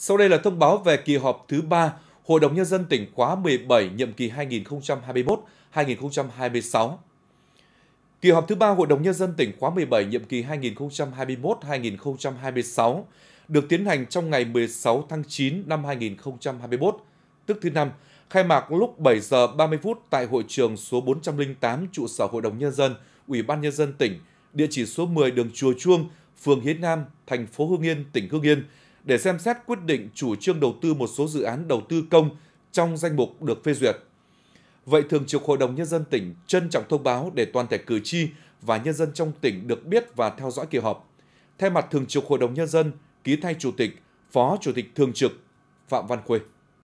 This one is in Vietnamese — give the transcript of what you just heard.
Sau đây là thông báo về kỳ họp thứ 3 Hội đồng Nhân dân tỉnh khóa 17 nhiệm kỳ 2021-2026. Kỳ họp thứ 3 Hội đồng Nhân dân tỉnh khóa 17 nhiệm kỳ 2021-2026 được tiến hành trong ngày 16 tháng 9 năm 2021, tức thứ năm, khai mạc lúc 7 giờ 30 phút tại hội trường số 408 trụ sở Hội đồng Nhân dân, Ủy ban Nhân dân tỉnh, địa chỉ số 10 đường Chùa Chuông, phường Hiến Nam, thành phố Hương Yên, tỉnh Hương Yên, để xem xét quyết định chủ trương đầu tư một số dự án đầu tư công trong danh mục được phê duyệt. Vậy Thường trực Hội đồng Nhân dân tỉnh trân trọng thông báo để toàn thể cử tri và nhân dân trong tỉnh được biết và theo dõi kỳ họp. Thay mặt Thường trực Hội đồng Nhân dân, ký thay Chủ tịch, Phó Chủ tịch Thường trực Phạm Văn Khuê.